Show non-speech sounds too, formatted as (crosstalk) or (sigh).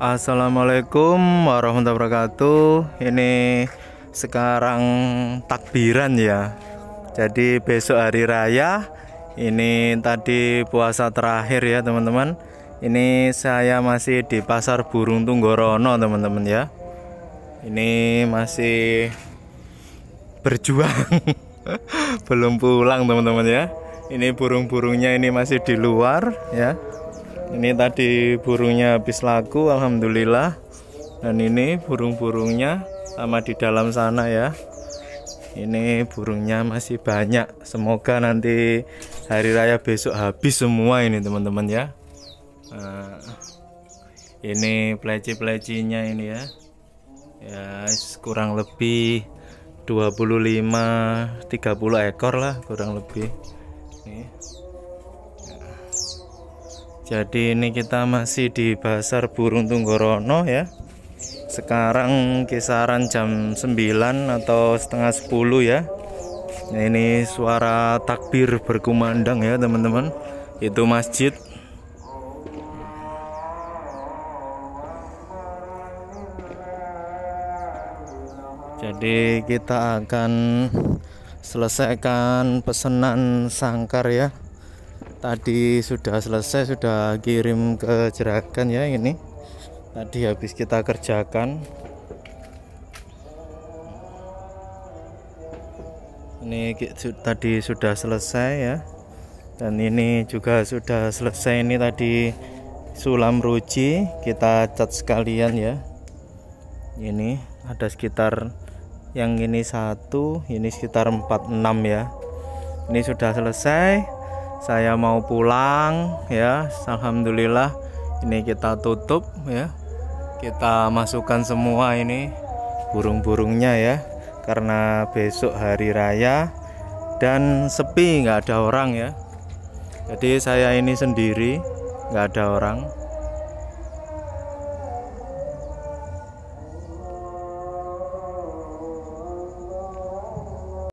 Assalamualaikum warahmatullahi wabarakatuh. Ini sekarang takbiran ya. Jadi besok hari raya. Ini tadi puasa terakhir ya teman-teman. Ini saya masih di pasar burung Tunggorono teman-teman ya. Ini masih berjuang. (laughs) Belum pulang teman-teman ya. Ini burung-burungnya ini masih di luar ya ini tadi burungnya habis laku alhamdulillah dan ini burung-burungnya sama di dalam sana ya ini burungnya masih banyak semoga nanti hari raya besok habis semua ini teman-teman ya nah, ini pleci-plecinya ini ya ya kurang lebih 25 30 ekor lah kurang lebih nih jadi ini kita masih di pasar burung Tunggorono ya sekarang kisaran jam 9 atau setengah 10 ya nah, ini suara takbir berkumandang ya teman-teman itu masjid jadi kita akan selesaikan pesanan sangkar ya tadi sudah selesai sudah kirim ke jerakan ya ini tadi habis kita kerjakan ini tadi sudah selesai ya dan ini juga sudah selesai ini tadi sulam ruji kita cat sekalian ya ini ada sekitar yang ini satu ini sekitar 46 ya ini sudah selesai saya mau pulang ya alhamdulillah ini kita tutup ya kita masukkan semua ini burung-burungnya ya karena besok hari raya dan sepi nggak ada orang ya jadi saya ini sendiri nggak ada orang